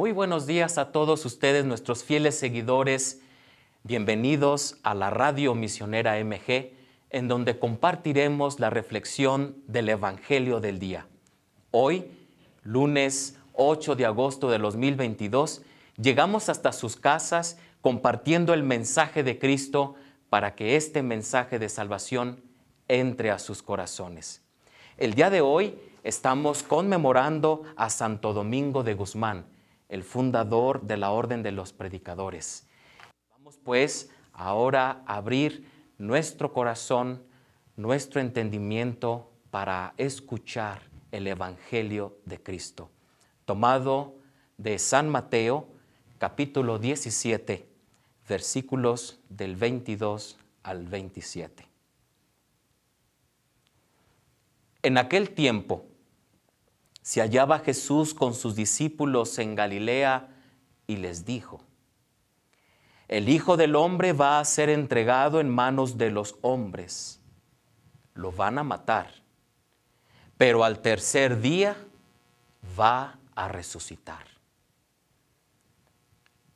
Muy buenos días a todos ustedes, nuestros fieles seguidores. Bienvenidos a la Radio Misionera MG, en donde compartiremos la reflexión del Evangelio del Día. Hoy, lunes 8 de agosto de 2022, llegamos hasta sus casas compartiendo el mensaje de Cristo para que este mensaje de salvación entre a sus corazones. El día de hoy estamos conmemorando a Santo Domingo de Guzmán, el fundador de la Orden de los Predicadores. Vamos pues ahora a abrir nuestro corazón, nuestro entendimiento para escuchar el Evangelio de Cristo, tomado de San Mateo, capítulo 17, versículos del 22 al 27. En aquel tiempo, se hallaba Jesús con sus discípulos en Galilea y les dijo, el Hijo del Hombre va a ser entregado en manos de los hombres, lo van a matar, pero al tercer día va a resucitar.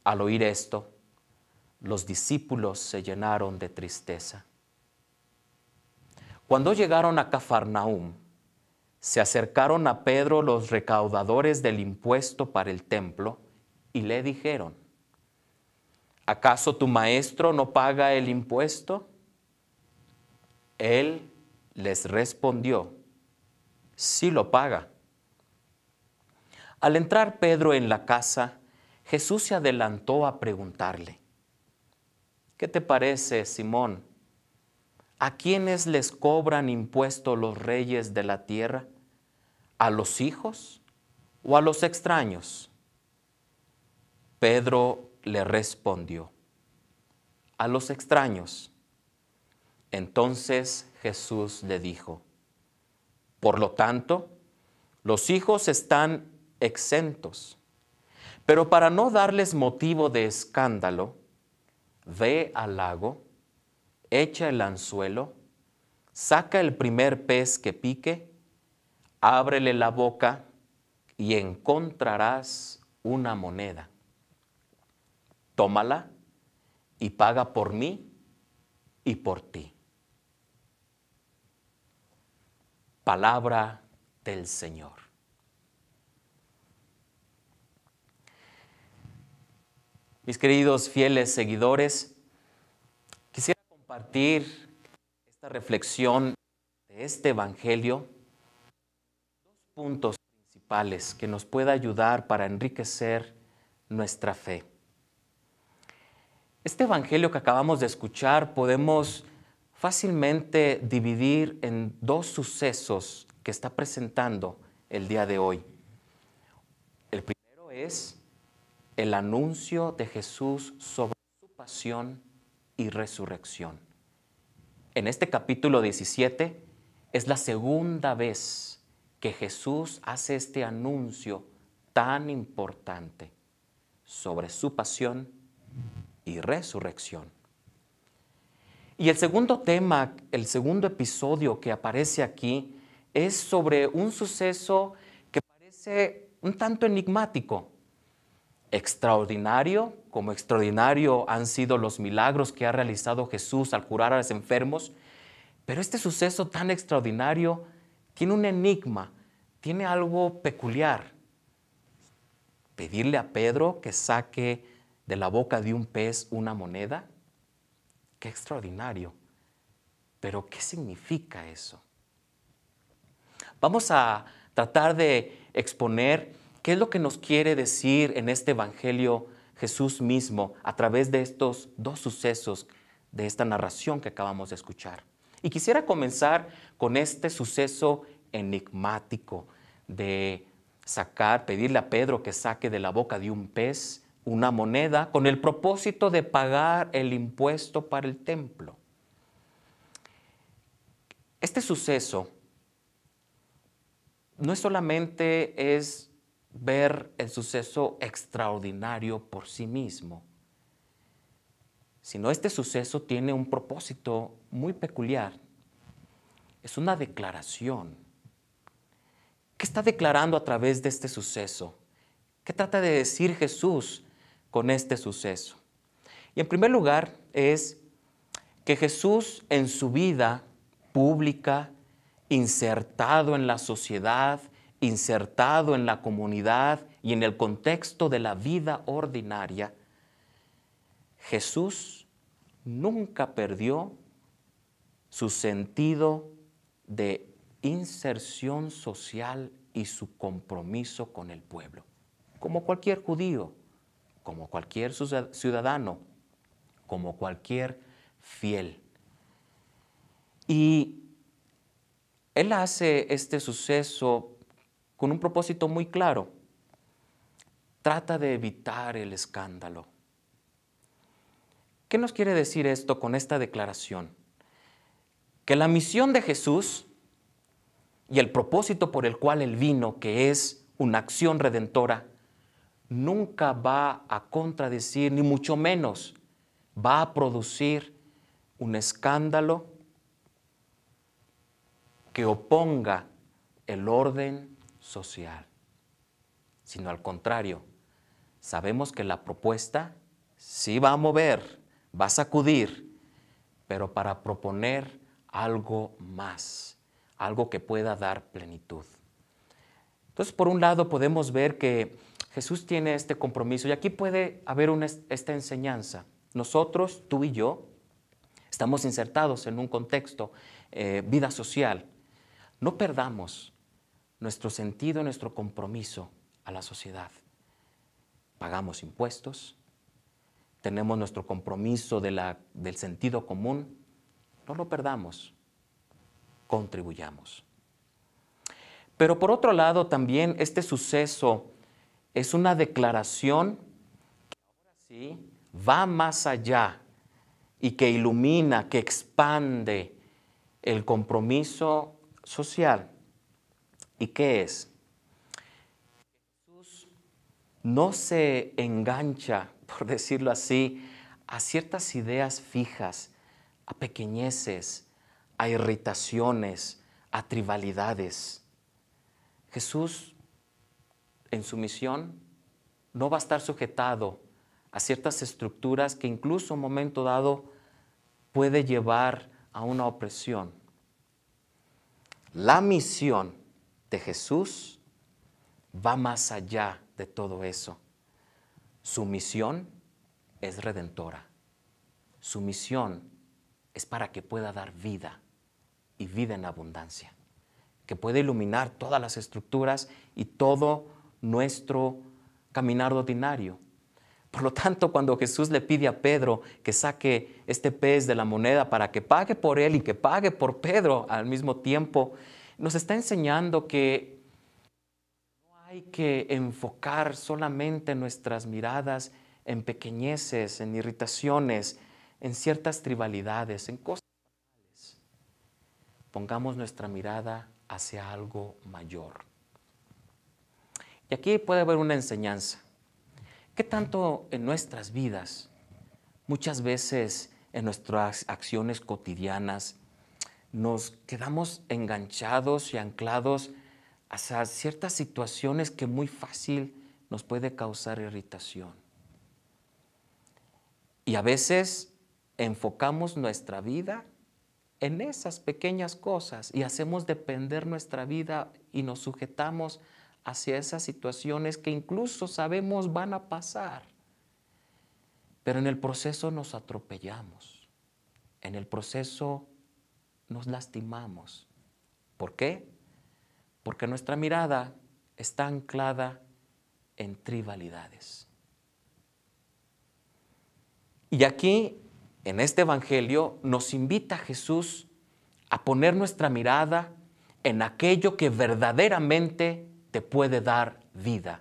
Al oír esto, los discípulos se llenaron de tristeza. Cuando llegaron a Cafarnaúm, se acercaron a Pedro los recaudadores del impuesto para el templo y le dijeron, ¿acaso tu maestro no paga el impuesto? Él les respondió, sí lo paga. Al entrar Pedro en la casa, Jesús se adelantó a preguntarle, ¿qué te parece, Simón? ¿A quiénes les cobran impuesto los reyes de la tierra? ¿A los hijos o a los extraños? Pedro le respondió, a los extraños. Entonces Jesús le dijo, por lo tanto, los hijos están exentos, pero para no darles motivo de escándalo, ve al lago, echa el anzuelo, saca el primer pez que pique, ábrele la boca y encontrarás una moneda. Tómala y paga por mí y por ti. Palabra del Señor. Mis queridos fieles seguidores, quisiera compartir esta reflexión de este Evangelio puntos principales que nos pueda ayudar para enriquecer nuestra fe. Este Evangelio que acabamos de escuchar podemos fácilmente dividir en dos sucesos que está presentando el día de hoy. El primero es el anuncio de Jesús sobre su pasión y resurrección. En este capítulo 17 es la segunda vez que Jesús hace este anuncio tan importante sobre su pasión y resurrección. Y el segundo tema, el segundo episodio que aparece aquí es sobre un suceso que parece un tanto enigmático, extraordinario, como extraordinario han sido los milagros que ha realizado Jesús al curar a los enfermos, pero este suceso tan extraordinario tiene un enigma, tiene algo peculiar. Pedirle a Pedro que saque de la boca de un pez una moneda, qué extraordinario. Pero ¿qué significa eso? Vamos a tratar de exponer qué es lo que nos quiere decir en este Evangelio Jesús mismo a través de estos dos sucesos, de esta narración que acabamos de escuchar. Y quisiera comenzar con este suceso enigmático de sacar, pedirle a Pedro que saque de la boca de un pez una moneda con el propósito de pagar el impuesto para el templo. Este suceso no es solamente es ver el suceso extraordinario por sí mismo, sino este suceso tiene un propósito muy peculiar. Es una declaración. ¿Qué está declarando a través de este suceso? ¿Qué trata de decir Jesús con este suceso? Y en primer lugar es que Jesús en su vida pública, insertado en la sociedad, insertado en la comunidad y en el contexto de la vida ordinaria, Jesús nunca perdió su sentido de inserción social y su compromiso con el pueblo. Como cualquier judío, como cualquier ciudadano, como cualquier fiel. Y él hace este suceso con un propósito muy claro. Trata de evitar el escándalo. ¿Qué nos quiere decir esto con esta declaración? Que la misión de Jesús y el propósito por el cual Él vino, que es una acción redentora, nunca va a contradecir, ni mucho menos va a producir un escándalo que oponga el orden social, sino al contrario, sabemos que la propuesta sí va a mover vas a acudir, pero para proponer algo más, algo que pueda dar plenitud. Entonces, por un lado, podemos ver que Jesús tiene este compromiso y aquí puede haber esta enseñanza. Nosotros, tú y yo, estamos insertados en un contexto, eh, vida social. No perdamos nuestro sentido, nuestro compromiso a la sociedad. Pagamos impuestos, tenemos nuestro compromiso del sentido común, no lo perdamos, contribuyamos. Pero por otro lado, también este suceso es una declaración que ahora sí va más allá y que ilumina, que expande el compromiso social. ¿Y qué es? Jesús no se engancha por decirlo así, a ciertas ideas fijas, a pequeñeces, a irritaciones, a tribalidades. Jesús, en su misión, no va a estar sujetado a ciertas estructuras que incluso en un momento dado puede llevar a una opresión. La misión de Jesús va más allá de todo eso. Su misión es redentora. Su misión es para que pueda dar vida y vida en abundancia, que pueda iluminar todas las estructuras y todo nuestro caminar ordinario. Por lo tanto, cuando Jesús le pide a Pedro que saque este pez de la moneda para que pague por él y que pague por Pedro al mismo tiempo, nos está enseñando que que enfocar solamente nuestras miradas en pequeñeces, en irritaciones, en ciertas tribalidades, en cosas. Pongamos nuestra mirada hacia algo mayor. Y aquí puede haber una enseñanza. ¿Qué tanto en nuestras vidas, muchas veces en nuestras acciones cotidianas, nos quedamos enganchados y anclados hacia ciertas situaciones que muy fácil nos puede causar irritación. Y a veces enfocamos nuestra vida en esas pequeñas cosas y hacemos depender nuestra vida y nos sujetamos hacia esas situaciones que incluso sabemos van a pasar. Pero en el proceso nos atropellamos, en el proceso nos lastimamos. ¿Por qué? porque nuestra mirada está anclada en tribalidades. Y aquí, en este Evangelio, nos invita Jesús a poner nuestra mirada en aquello que verdaderamente te puede dar vida.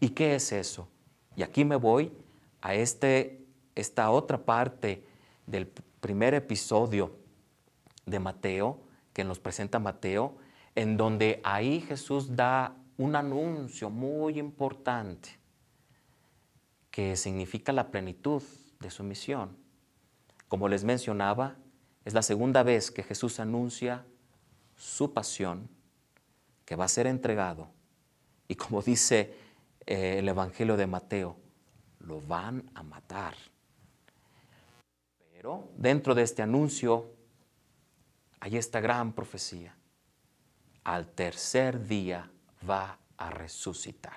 ¿Y qué es eso? Y aquí me voy a este, esta otra parte del primer episodio de Mateo, que nos presenta Mateo, en donde ahí Jesús da un anuncio muy importante que significa la plenitud de su misión. Como les mencionaba, es la segunda vez que Jesús anuncia su pasión, que va a ser entregado. Y como dice eh, el Evangelio de Mateo, lo van a matar. Pero dentro de este anuncio hay esta gran profecía al tercer día va a resucitar.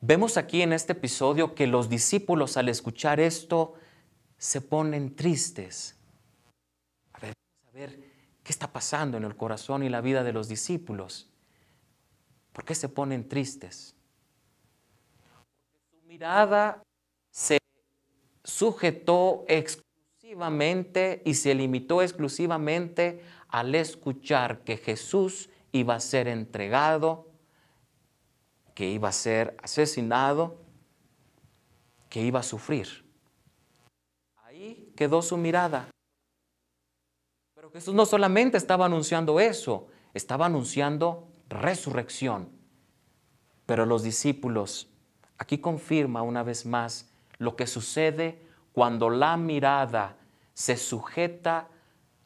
Vemos aquí en este episodio que los discípulos al escuchar esto se ponen tristes. A ver, a ver qué está pasando en el corazón y la vida de los discípulos. ¿Por qué se ponen tristes? Su mirada se sujetó exclusivamente y se limitó exclusivamente al escuchar que Jesús iba a ser entregado, que iba a ser asesinado, que iba a sufrir. Ahí quedó su mirada. Pero Jesús no solamente estaba anunciando eso, estaba anunciando resurrección. Pero los discípulos, aquí confirma una vez más lo que sucede cuando la mirada se sujeta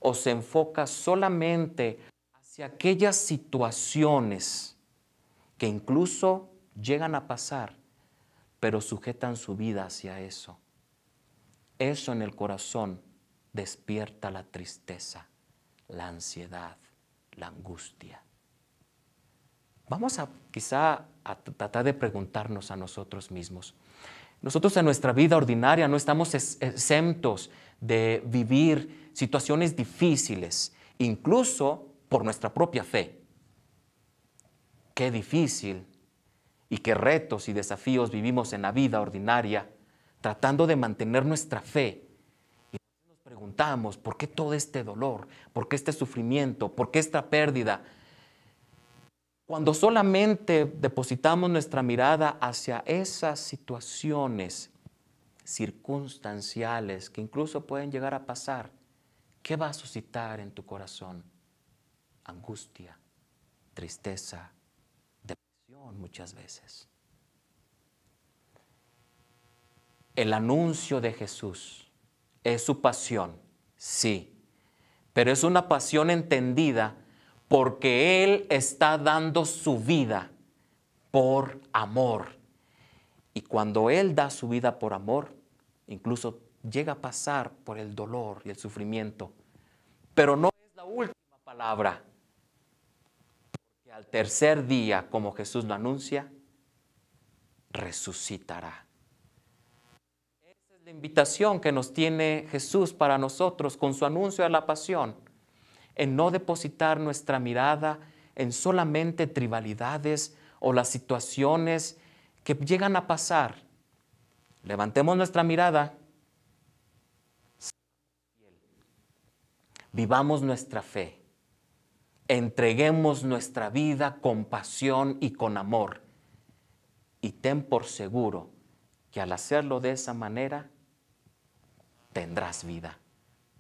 o se enfoca solamente hacia aquellas situaciones que incluso llegan a pasar, pero sujetan su vida hacia eso. Eso en el corazón despierta la tristeza, la ansiedad, la angustia. Vamos a quizá a tratar de preguntarnos a nosotros mismos. Nosotros en nuestra vida ordinaria no estamos exentos de vivir situaciones difíciles, incluso por nuestra propia fe. Qué difícil y qué retos y desafíos vivimos en la vida ordinaria tratando de mantener nuestra fe. Y nos preguntamos, ¿por qué todo este dolor? ¿Por qué este sufrimiento? ¿Por qué esta pérdida? Cuando solamente depositamos nuestra mirada hacia esas situaciones circunstanciales que incluso pueden llegar a pasar, ¿Qué va a suscitar en tu corazón? Angustia, tristeza, depresión muchas veces. El anuncio de Jesús es su pasión, sí, pero es una pasión entendida porque Él está dando su vida por amor. Y cuando Él da su vida por amor, incluso llega a pasar por el dolor y el sufrimiento, pero no es la última palabra. Porque al tercer día, como Jesús lo anuncia, resucitará. Esa es la invitación que nos tiene Jesús para nosotros con su anuncio de la pasión, en no depositar nuestra mirada en solamente tribalidades o las situaciones que llegan a pasar. Levantemos nuestra mirada vivamos nuestra fe, entreguemos nuestra vida con pasión y con amor. Y ten por seguro que al hacerlo de esa manera, tendrás vida,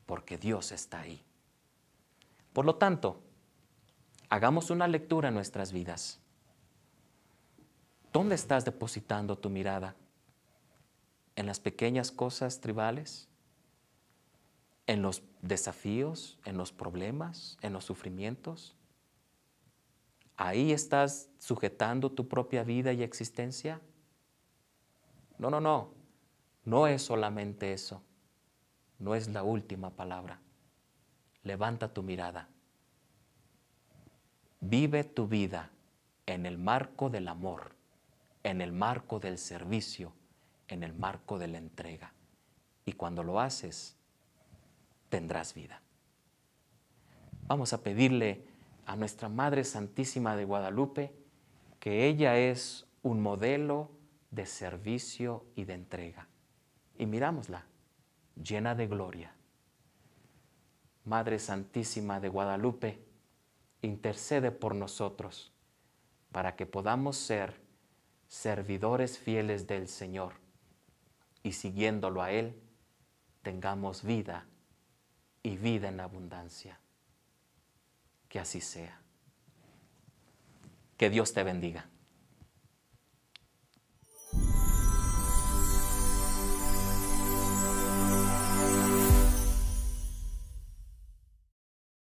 porque Dios está ahí. Por lo tanto, hagamos una lectura en nuestras vidas. ¿Dónde estás depositando tu mirada? ¿En las pequeñas cosas tribales? en los desafíos, en los problemas, en los sufrimientos. Ahí estás sujetando tu propia vida y existencia. No, no, no. No es solamente eso. No es la última palabra. Levanta tu mirada. Vive tu vida en el marco del amor, en el marco del servicio, en el marco de la entrega. Y cuando lo haces, tendrás vida. Vamos a pedirle a nuestra Madre Santísima de Guadalupe que ella es un modelo de servicio y de entrega. Y mirámosla, llena de gloria. Madre Santísima de Guadalupe, intercede por nosotros para que podamos ser servidores fieles del Señor y siguiéndolo a Él, tengamos vida y vida en abundancia. Que así sea. Que Dios te bendiga.